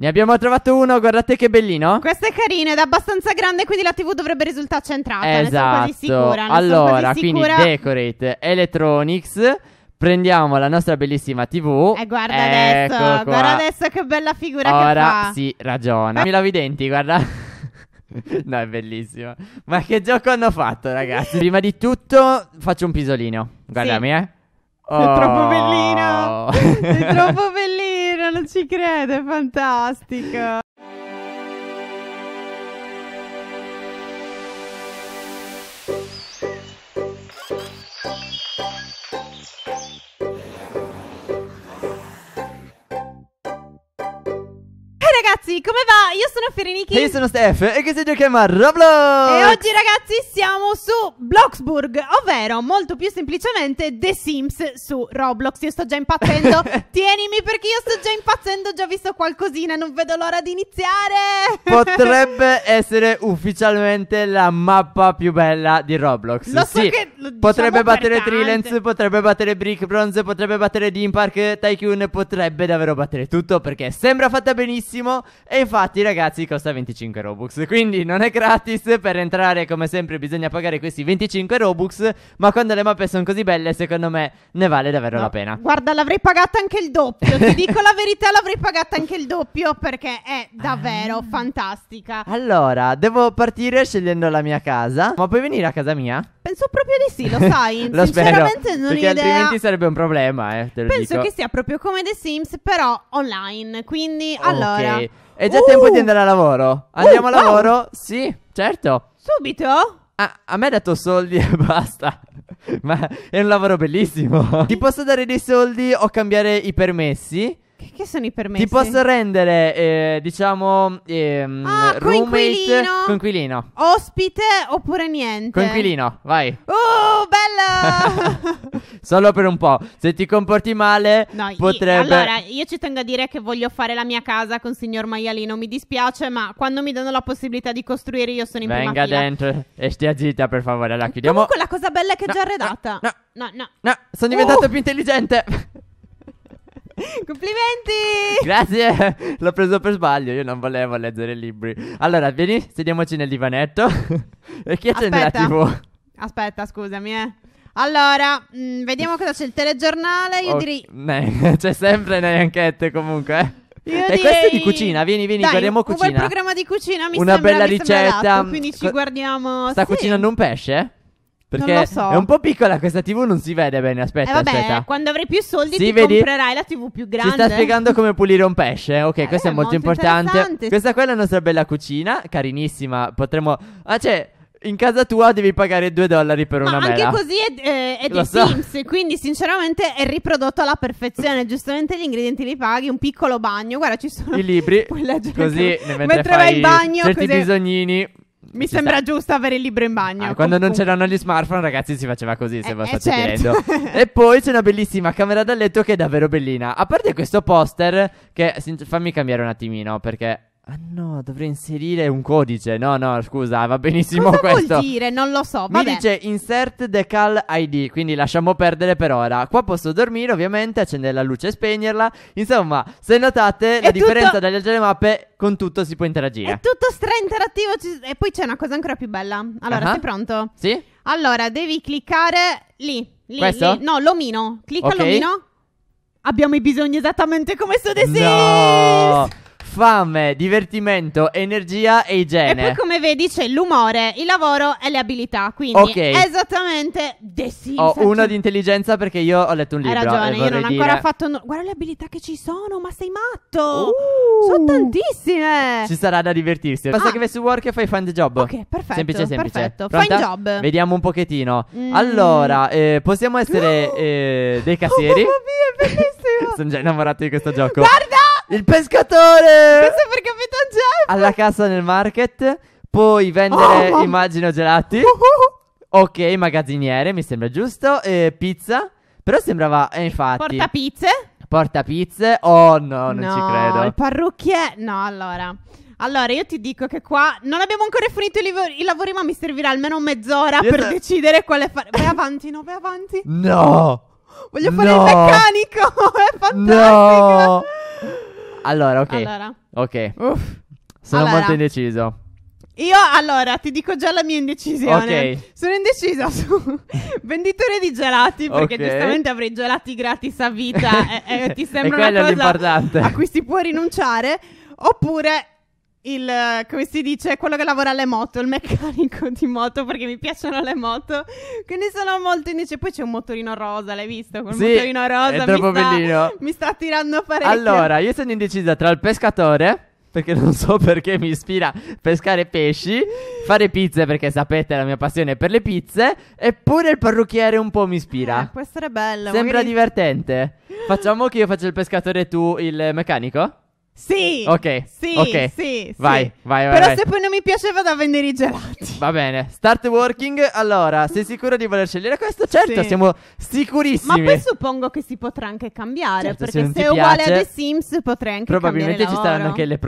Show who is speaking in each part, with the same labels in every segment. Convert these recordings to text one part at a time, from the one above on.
Speaker 1: Ne abbiamo trovato uno, guardate che bellino.
Speaker 2: Questo è carino ed è abbastanza grande, quindi la TV dovrebbe risultarci entrata. Esatto. Ne sono quasi esatto. sicura. Ne allora, quasi sicura. quindi
Speaker 1: Decorate Electronics. Prendiamo la nostra bellissima TV. E eh, guarda Eccolo adesso, ecco qua. guarda adesso
Speaker 2: che bella figura Ora che fa. Ora si
Speaker 1: ragiona. Mi lavo i denti, guarda. no, è bellissimo. Ma che gioco hanno fatto, ragazzi? Prima di tutto faccio un pisolino. Guardami, sì. eh. Oh. È troppo bellino.
Speaker 2: è troppo bellino non ci credo, è fantastico. come va? Io sono Ferenichi. E io sono
Speaker 1: Steph. E che si chiama Roblox. E oggi,
Speaker 2: ragazzi, siamo su Bloxburg, ovvero molto più semplicemente The Sims su Roblox. Io sto già impazzendo. Tienimi perché io sto già impazzendo. Ho già visto qualcosina. Non vedo l'ora di iniziare. Potrebbe
Speaker 1: essere ufficialmente la mappa più bella di Roblox. Lo so sì. che. Lo diciamo potrebbe battere Trilens, potrebbe battere Brick Bronze, potrebbe battere Dean Park Tycoon. Potrebbe davvero battere tutto perché sembra fatta benissimo. E infatti, ragazzi, costa 25 Robux. Quindi non è gratis. Per entrare, come sempre, bisogna pagare questi 25 Robux. Ma quando le mappe sono così belle, secondo me ne vale davvero no. la pena.
Speaker 2: Guarda, l'avrei pagata anche il doppio. Ti dico la verità, l'avrei pagata anche il doppio perché è davvero ah. fantastica.
Speaker 1: Allora, devo partire scegliendo la mia casa. Ma puoi venire a casa mia?
Speaker 2: Penso proprio di sì, lo sai. lo Sinceramente spero, non perché ho idea. altrimenti
Speaker 1: sarebbe un problema, eh, Penso dico. che sia
Speaker 2: proprio come The Sims, però online. Quindi, okay. allora è già Uh! tempo di uh! andare
Speaker 1: a lavoro. Andiamo a wow. lavoro? Sì, certo. Subito? Ah, a me ha dato soldi e basta. Ma è un lavoro bellissimo. Ti posso dare dei soldi o cambiare i permessi?
Speaker 2: Che, che sono i permessi? Ti posso
Speaker 1: rendere, eh, diciamo, ehm, Ah, roommate, coinquilino. conquilino.
Speaker 2: Ospite oppure niente? Conquilino, vai. Oh,
Speaker 1: bella! Solo per un po'. Se ti comporti male, No, io- potrebbe. allora,
Speaker 2: io ci tengo a dire che voglio fare la mia casa con signor Maialino. Mi dispiace, ma quando mi danno la possibilità di costruire, io sono in Venga prima fila.
Speaker 1: dentro e stia zitta, per favore. La chiudiamo. Comunque,
Speaker 2: la cosa bella è che è No, già no, arredata. no. No, no.
Speaker 1: No, sono diventato Uh. più intelligente.
Speaker 2: Complimenti! Grazie,
Speaker 1: l'ho preso per sbaglio, io non volevo leggere libri. Allora, vieni, sediamoci nel divanetto. e chi accende la tv?
Speaker 2: Aspetta, scusami, eh. Allora, mh, mm, vediamo cosa c'è il telegiornale. Io oh, direi.
Speaker 1: Ne, c'è sempre Neanchette comunque.
Speaker 2: Eh. Io e direi... questo è di cucina,
Speaker 1: vieni, vieni, Dai, guardiamo cucina. Un bel programma
Speaker 2: di cucina, mi Una sembra, bella mi ricetta. Sembra quindi ci guardiamo. Sta sì.
Speaker 1: cucinando un pesce? Perché so. è un po' piccola questa TV, non si vede bene. Eh, aspetta, eh vabbè, aspetta.
Speaker 2: Quando avrai più soldi, si ti vedi? comprerai la TV più grande. Ci sta spiegando
Speaker 1: come pulire un pesce. Ok, eh, questo è molto, molto importante. Questa qua è la nostra bella cucina, carinissima. Potremmo.
Speaker 2: Ah, c'è. Cioè, in
Speaker 1: casa tua devi pagare 2 dollari per Ma una mela. Ma anche così
Speaker 2: è, eh, è, è di so. Sims, quindi sinceramente è riprodotto alla perfezione. Giustamente gli ingredienti li paghi, un piccolo bagno, guarda ci sono... I libri, così mentre, mentre fai vai in bagno... Certi così...
Speaker 1: bisognini,
Speaker 2: mi sembra sta... giusto avere il libro in bagno. Ah, quando non
Speaker 1: c'erano gli smartphone, ragazzi, si faceva così. Se eh, eh state certo. chiedendo. e poi c'è una bellissima camera da letto che è davvero bellina. A parte questo poster, che fammi cambiare un attimino perché Ah no, dovrei inserire un codice. No, no, scusa, va benissimo Cosa questo. vuol
Speaker 2: dire? Non lo so. Mi dice
Speaker 1: insert decal ID, quindi lasciamo perdere per ora. Qua posso dormire, ovviamente, accendere la luce e spegnerla. Insomma, se notate È la tutto- differenza dalle altre mappe, con tutto si può interagire. È
Speaker 2: tutto stra interattivo. ci- E poi c'è una cosa ancora più bella. Allora, Ah. sei pronto? Sì? Allora, devi cliccare lì. lì, Questo? lì. No, l'omino. Clicca Ok. l'omino. Abbiamo i bisogni esattamente come su The Sims. No!
Speaker 1: fame, divertimento, energia e igiene. E poi come
Speaker 2: vedi c'è l'umore, il lavoro e le abilità, quindi Ok. esattamente The Sims. Ho uno di
Speaker 1: intelligenza perché io ho letto un Hai libro. ragione, io non ho ancora fatto...
Speaker 2: nu- Guarda le abilità che ci sono, ma sei matto! Uh. Sono tantissime! Ci
Speaker 1: sarà da divertirsi. Basta Ah. che vai su work e fai find the job. Ok, perfetto, Semplice, semplice. perfetto. Pronta? job. Vediamo un pochettino. Mm. Allora, eh, possiamo essere eh, dei Oh, cassieri? mamma mia, è bellissimo! Sono già innamorato di questo gioco. Guarda! Il pescatore! Questo per Capitan Jeff! Alla cassa nel market, poi vendere, oh, oh, immagino, gelati. Oh, oh, ok, magazziniere, mi sembra giusto. E pizza. Però sembrava, eh, infatti, Porta pizze? porta pizze. Oh no, non ci credo. Il
Speaker 2: parrucchie? No, allora. Allora, io ti dico che qua non abbiamo ancora finito i, livo- i lavori, ma mi servirà almeno mezz'ora Io per te- decidere quale fare. Vai avanti, no, vai avanti. No! Voglio fare il meccanico. È fantastico.
Speaker 1: No! Allora, ok. Allora. Ok. Uff. Sono Allora. molto indeciso.
Speaker 2: Io allora ti dico già la mia indecisione. Ok. Sono indecisa su venditore di gelati perché Ok. giustamente avrei gelati gratis a vita e, e eh, eh, ti sembra quello una cosa a cui si può rinunciare oppure il, eh, come si dice, quello che lavora alle moto, il meccanico di moto, perché mi piacciono le moto, quindi sono molto indice. Poi c'è un motorino rosa, l'hai visto? Quel sì, motorino rosa è troppo mi sta, bellino. Mi sta attirando parecchio. Allora,
Speaker 1: io sono indecisa tra il pescatore, perché non so perché mi ispira pescare pesci, fare pizze perché sapete la mia passione per le pizze, eppure il parrucchiere un po' mi ispira. Eh, può
Speaker 2: essere bello. Sembra magari...
Speaker 1: divertente. Facciamo che io faccia il pescatore e tu il meccanico?
Speaker 2: Sì. Ok.
Speaker 1: Sì. Ok. Sì. Vai, sì. vai, vai. Però vai. se
Speaker 2: poi non mi piace vado a vendere i gelati.
Speaker 1: Va bene. Start working. Allora, sei sicuro di voler scegliere questo? Certo, sì. siamo sicurissimi. Ma poi
Speaker 2: suppongo che si potrà anche cambiare. Certo, perché se, se è uguale a The Sims potrei anche Probabilmente cambiare. Probabilmente ci saranno anche le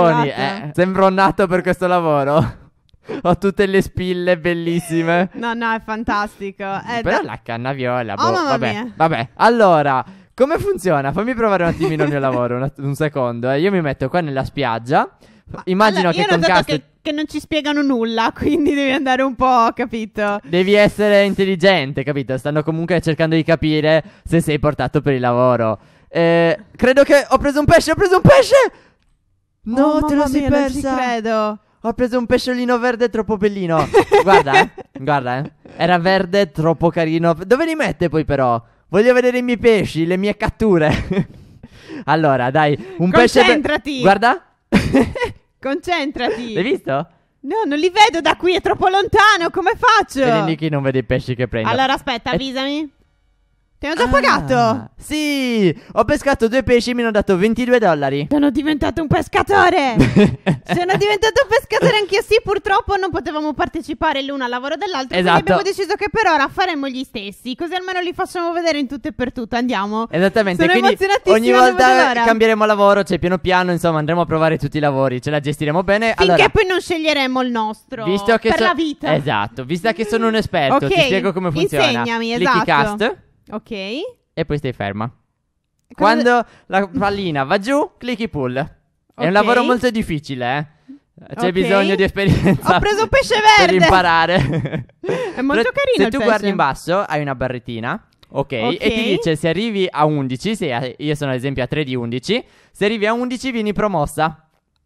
Speaker 1: promozioni. Esatto. Eh, sembro nato per questo lavoro. Ho tutte le spille bellissime.
Speaker 2: No, no, è fantastico. È eh, Però da... la
Speaker 1: canna viola. Oh, boh, oh, vabbè. Mia. Vabbè. Allora. Come funziona? Fammi provare un attimino il mio lavoro, un, att- un secondo. Eh. Io mi metto qua nella spiaggia. Ma Immagino allora, che con cast... Che,
Speaker 2: che, non ci spiegano nulla, quindi devi andare un po', capito?
Speaker 1: Devi essere intelligente, capito? Stanno comunque cercando di capire se sei portato per il lavoro. Eh, credo che ho preso un pesce, ho preso un pesce! Oh,
Speaker 2: no, oh, te lo sei mia, persa. Non ci credo.
Speaker 1: Ho preso un pesciolino verde troppo bellino. guarda, eh, guarda, eh. Era verde troppo carino. Dove li mette poi però? Voglio vedere i miei pesci, le mie catture. allora, dai, un pesce. Concentrati! Guarda.
Speaker 2: Concentrati! L'hai visto? No, non li vedo da qui, è troppo lontano, come faccio? Vedi, Nicky
Speaker 1: non vede i pesci che prendo. Allora,
Speaker 2: aspetta, avvisami. Ti hanno già ah, pagato?
Speaker 1: Sì, ho pescato due pesci e mi hanno dato 22 dollari. Sono diventato un
Speaker 2: pescatore. Sono diventato un pescatore anch'io. Sì, purtroppo non potevamo partecipare l'uno al lavoro dell'altro. Esatto. abbiamo deciso che per ora faremo gli stessi. Così almeno li facciamo vedere in tutto e per tutto. Andiamo.
Speaker 1: Esattamente. Sono Quindi ogni volta cambieremo lavoro. Cioè, piano piano, insomma, andremo a provare tutti i lavori. Ce la gestiremo bene. Finché allora,
Speaker 2: poi non sceglieremo il nostro. Visto che per so- la vita.
Speaker 1: Esatto. Vista che sono un esperto, okay. ti spiego come funziona. Insegnami, esatto. Clicky cast. Ok. E poi stai ferma. Quando, Quando la pallina va giù, clicchi pull. È Ok. un lavoro molto difficile, eh. C'è Ok. bisogno di esperienza. Ho preso un pesce verde. Per imparare.
Speaker 2: È molto Però carino Se il tu pesce. guardi in
Speaker 1: basso, hai una barrettina. ok, e ti dice se arrivi a 11, se io sono ad esempio a 3 di 11, se arrivi a 11 vieni promossa.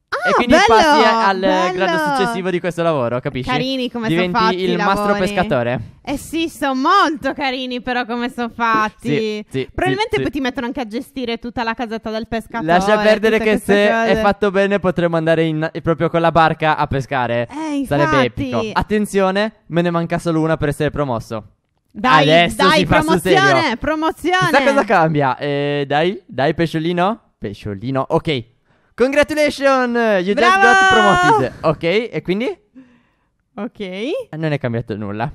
Speaker 2: Ah, e quindi bello, passi al bello. grado successivo di questo lavoro, capisci? Carini come sono fatti il mastro pescatore. Eh sì, sono molto carini però come sono fatti. Sì, sì, Probabilmente sì, poi ti mettono anche a gestire tutta la casetta del pescatore. Lascia perdere che se cose. è fatto
Speaker 1: bene potremmo andare in, eh, proprio con la barca a pescare. Eh, infatti. Sarebbe epico. Attenzione, me ne manca solo una per essere promosso. Dai, Adesso dai, promozione, promozione. Sa cosa cambia. Eh, dai, dai pesciolino. Pesciolino, ok. Congratulations, you Bravo! just got promoted. Ok, e quindi?
Speaker 2: Ok.
Speaker 1: Non è cambiato nulla.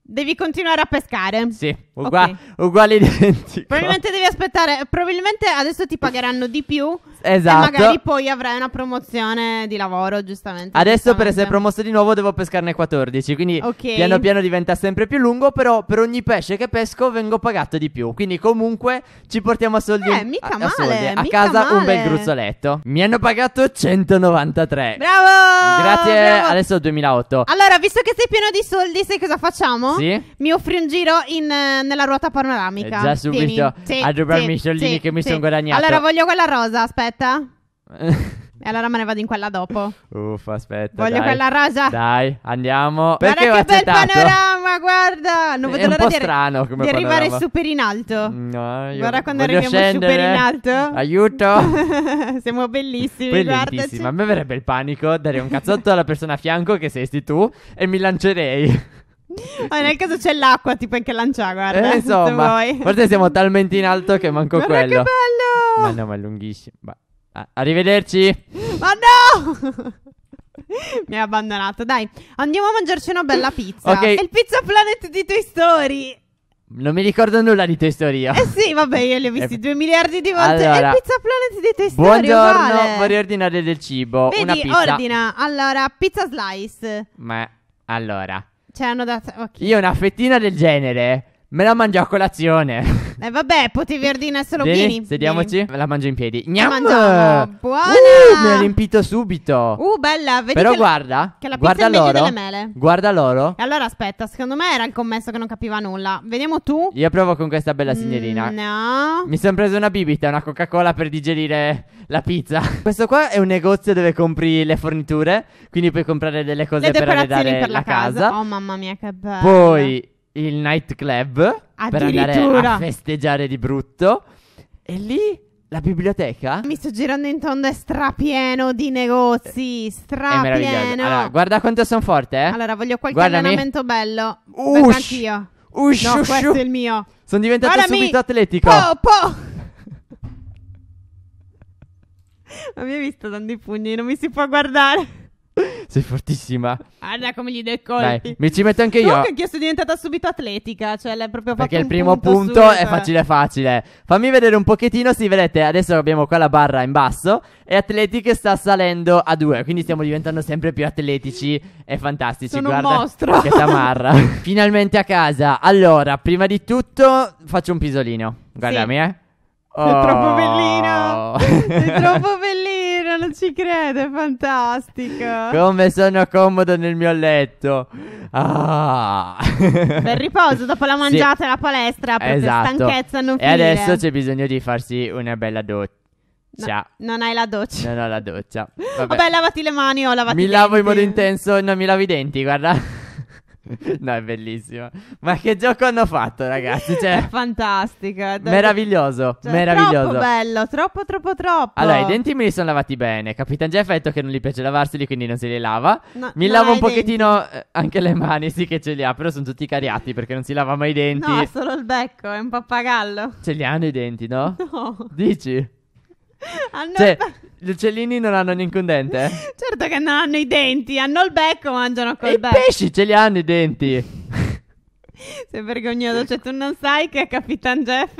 Speaker 2: Devi continuare a pescare. Sì.
Speaker 1: Ugua- okay. Uguale identico.
Speaker 2: Probabilmente devi aspettare. Probabilmente adesso ti pagheranno di più.
Speaker 1: Esatto. E magari
Speaker 2: poi avrai una promozione di lavoro, giustamente.
Speaker 1: Adesso, giustamente. per essere promosso di nuovo, devo pescarne 14. Quindi okay. piano piano diventa sempre più lungo. Però per ogni pesce che pesco vengo pagato di più. Quindi,
Speaker 2: comunque,
Speaker 1: ci portiamo a soldi. Eh, mica
Speaker 2: a, a, soldi, a casa male. un bel gruzzoletto.
Speaker 1: Mi hanno pagato 193.
Speaker 2: Bravo! Grazie. Bravo. Adesso
Speaker 1: 2008.
Speaker 2: Allora, visto che sei pieno di soldi, sai cosa facciamo? Sì. Mi offri un giro in eh, nella ruota panoramica. Eh, già subito tieni. a rubarmi sì, i soldini sì, che mi sì. sono guadagnato. Allora voglio quella rosa, aspetta. E allora me ne vado in quella dopo.
Speaker 1: Uff, aspetta. Voglio dai. quella rosa. Dai, andiamo. Perché guarda che bel panorama,
Speaker 2: guarda. Non vedo l'ora di, strano come di panorama. arrivare super in alto.
Speaker 1: No, io guarda quando arriviamo scendere. super in alto. Aiuto.
Speaker 2: Siamo bellissimi. Guardaci. Ma
Speaker 1: a me verrebbe il panico. Darei un cazzotto alla persona a fianco che sei tu e mi lancerei.
Speaker 2: Oh, nel caso c'è l'acqua, tipo anche lancia, guarda. Eh, insomma, forse
Speaker 1: siamo talmente in alto che manco guarda quello. che bello! Ma no, ma è lunghissimo. Ma... arrivederci.
Speaker 2: Ma no! Mi ha abbandonato. Dai, andiamo a mangiarci una bella pizza. Ok. È il Pizza Planet di Toy Story.
Speaker 1: Non mi ricordo nulla di Toy Story. Eh
Speaker 2: sì, vabbè, io li ho visti due miliardi di volte. Allora, è il Pizza Planet di Toy Story. Buongiorno, uguale. vorrei
Speaker 1: ordinare del cibo. Vedi, una pizza. ordina.
Speaker 2: Allora, pizza slice.
Speaker 1: Ma allora.
Speaker 2: Cioè, hanno dato. ok. Io
Speaker 1: una fettina del genere me la mangio a colazione.
Speaker 2: Eh, vabbè, potevi ordinare solo vieni, vieni,
Speaker 1: sediamoci. Vieni. La mangio in piedi. Gnam! La Buona! Uh, mi ha riempito subito. Uh,
Speaker 2: bella. Vedi Però che guarda. Che la pizza guarda è delle mele.
Speaker 1: Guarda loro.
Speaker 2: E allora aspetta, secondo me era il commesso che non capiva nulla. Vediamo tu.
Speaker 1: Io provo con questa bella mm, signorina. Mm,
Speaker 2: no.
Speaker 1: Mi sono preso una bibita, una Coca-Cola per digerire la pizza. Questo qua è un negozio dove compri le forniture. Quindi puoi comprare delle cose le per arredare per la, la casa. casa. Oh,
Speaker 2: mamma mia, che bello. Poi
Speaker 1: il nightclub per andare a festeggiare di brutto. E lì la biblioteca.
Speaker 2: Mi sto girando in tondo, è strapieno di negozi. Strapieno. Allora,
Speaker 1: guarda quanto sono forte, eh. Allora,
Speaker 2: voglio qualche Guardami. allenamento bello. Ush. Anch'io. Ush, no, ush, questo ush. è il mio.
Speaker 1: Sono diventato Guardami. subito atletico. Po,
Speaker 2: po. Ma mi hai visto dando i pugni? Non mi si può guardare.
Speaker 1: Sei fortissima.
Speaker 2: Anna, come gli dei colpi. Dai, mi
Speaker 1: ci metto anche io. Comunque, anche
Speaker 2: io sono diventata subito atletica. Cioè, l'hai proprio Perché il primo punto, punto è facile,
Speaker 1: facile. Fammi vedere un pochettino. Sì, vedete, adesso abbiamo qua la barra in basso. E atletica sta salendo a due. Quindi stiamo diventando sempre più atletici e fantastici. Sono Guarda, un mostro. Che tamarra. Finalmente a casa. Allora, prima di tutto, faccio un pisolino. Guardami, sì. eh. Oh. È troppo bellino. Oh. È
Speaker 2: troppo bellino non ci credo, è fantastico.
Speaker 1: Come sono comodo nel mio letto. Ah.
Speaker 2: Bel riposo dopo la mangiata sì. e la palestra, per esatto. stanchezza non e finire. E adesso c'è
Speaker 1: bisogno di farsi una bella doccia.
Speaker 2: No, non hai la doccia.
Speaker 1: Non ho la doccia. Vabbè, Vabbè
Speaker 2: lavati le mani o lavati mi i denti. Mi lavo in modo intenso,
Speaker 1: e non mi lavo i denti, guarda. no, è bellissimo. Ma che gioco hanno fatto, ragazzi? Cioè,
Speaker 2: Fantastica. Dai,
Speaker 1: meraviglioso, cioè, meraviglioso. Troppo
Speaker 2: bello, troppo, troppo, troppo. Allora, i
Speaker 1: denti me li sono lavati bene. Capitan Jeff ha detto che non gli piace lavarseli, quindi non se li lava. No, mi lavo un pochettino eh, anche le mani, sì che ce li ha, però sono tutti cariati perché non si lava mai i denti. No, solo
Speaker 2: il becco, è un pappagallo.
Speaker 1: Ce li hanno i denti, no? No. Dici?
Speaker 2: Hanno cioè,
Speaker 1: gli uccellini non hanno neanche un dente? Eh?
Speaker 2: Certo che non hanno i denti, hanno il becco, mangiano col e becco. I
Speaker 1: pesci ce li hanno i denti.
Speaker 2: Sei vergognoso, cioè tu non sai che a Capitan Jeff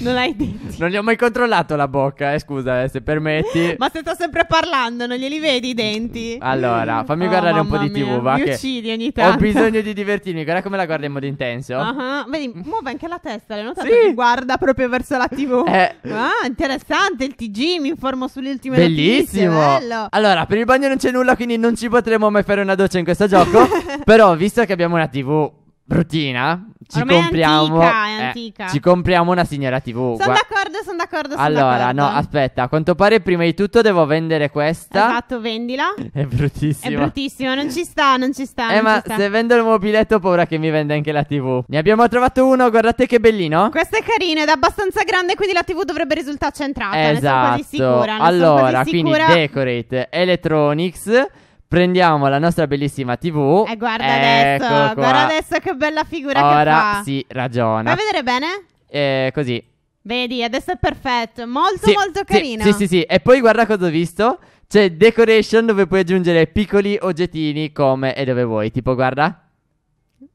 Speaker 2: non hai detto.
Speaker 1: Non gli ho mai controllato la bocca, eh, scusa, eh, se permetti. Ma
Speaker 2: se sto sempre parlando, non glieli vedi i denti?
Speaker 1: Allora, fammi oh, guardare un po' di TV, va Mi che uccidi ogni tanto. Ho bisogno di divertirmi, guarda come la guarda in modo intenso.
Speaker 2: Uh-huh. Vedi, muove anche la testa, l'hai notato sì. guarda proprio verso la TV. Eh. Ah, interessante il TG, mi informo sulle ultime Bellissimo. notizie. Bello.
Speaker 1: Allora, per il bagno non c'è nulla, quindi non ci potremo mai fare una doccia in questo gioco, però visto che abbiamo una TV bruttina. ci Ormai compriamo. È antica, è eh, antica. Ci compriamo una signora TV. Sono
Speaker 2: d'accordo, sono d'accordo. Son allora, d'accordo. no,
Speaker 1: aspetta. A quanto pare, prima di tutto, devo vendere questa.
Speaker 2: Esatto, vendila.
Speaker 1: è bruttissima. È
Speaker 2: bruttissima, non ci sta, non ci sta. Eh, ma sta. se vendo
Speaker 1: il mobiletto, ho paura che mi venda anche la TV. Ne abbiamo trovato uno, guardate che bellino.
Speaker 2: Questo è carino ed è abbastanza grande, quindi la TV dovrebbe risultare centrata. Esatto. Ne sono quasi esatto. sicura. Ne allora, sono quasi sicura. quindi
Speaker 1: decorate electronics. Prendiamo la nostra bellissima TV. Eh, guarda ecco adesso. Qua. Guarda adesso
Speaker 2: che bella figura Ora che fa. Ora si
Speaker 1: ragiona. Fai vedere bene? Eh, così.
Speaker 2: Vedi, adesso è perfetto. Molto, sì, molto carino. Sì, sì, sì,
Speaker 1: sì. E poi guarda cosa ho visto. C'è decoration dove puoi aggiungere piccoli oggettini come e dove vuoi. Tipo, guarda.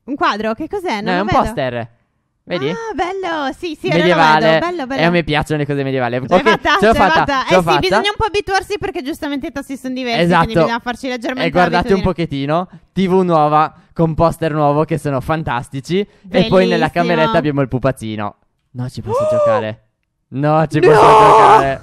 Speaker 2: Un quadro? Che cos'è? Non no, è un vedo.
Speaker 1: poster. Vedi? Ah,
Speaker 2: bello, sì, sì, medievale. Bello, bello, bello. Eh, e a me
Speaker 1: piacciono le cose medievali. L'hai cioè, okay, fatta, ce l'ho fatta. fatta. Ce eh sì, bisogna un po'
Speaker 2: abituarsi perché giustamente i tasti sono diversi, esatto. quindi bisogna farci leggermente E eh, guardate un
Speaker 1: pochettino, TV nuova, con poster nuovo che sono fantastici Bellissimo. e poi nella cameretta abbiamo il pupazzino. No, ci posso oh! giocare. No, ci no! posso giocare.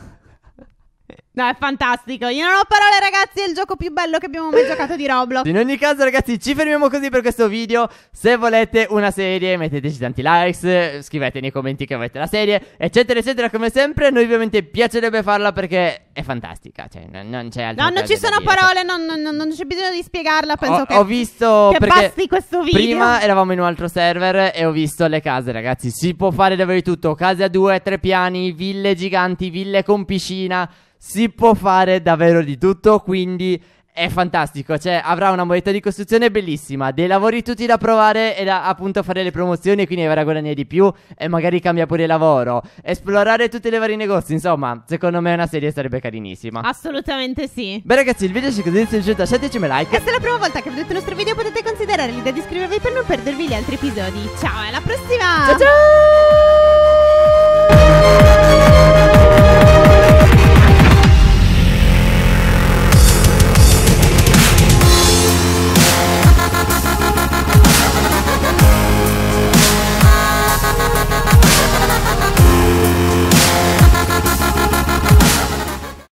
Speaker 2: No, è fantastico. Io non ho parole, ragazzi. È il gioco più bello che abbiamo mai giocato di Roblox. In
Speaker 1: ogni caso, ragazzi, ci fermiamo così per questo video. Se volete una serie, metteteci tanti likes. Scrivete nei commenti che avete la serie, eccetera, eccetera. Come sempre, noi ovviamente piacerebbe farla perché è fantastica. Cioè, non, non c'è altro. No, non ci sono dire.
Speaker 2: parole. Non, non, non, c'è bisogno di spiegarla. Penso ho, che. Ho
Speaker 1: visto. Che basti questo video. Prima eravamo in un altro server e ho visto le case, ragazzi. Si può fare davvero di tutto: case a due, tre piani, ville giganti, ville con piscina si può fare davvero di tutto, quindi è fantastico, cioè avrà una modalità di costruzione bellissima, dei lavori tutti da provare e da appunto fare le promozioni, quindi avrà guadagnato di più e magari cambia pure lavoro, esplorare tutti i vari negozi, insomma, secondo me una serie sarebbe carinissima.
Speaker 2: Assolutamente sì.
Speaker 1: Beh ragazzi, il video ci così se lasciateci un like. E se
Speaker 2: è la prima volta che vedete il nostro video potete considerare l'idea di iscrivervi per non perdervi gli altri episodi. Ciao, alla prossima! Ciao ciao!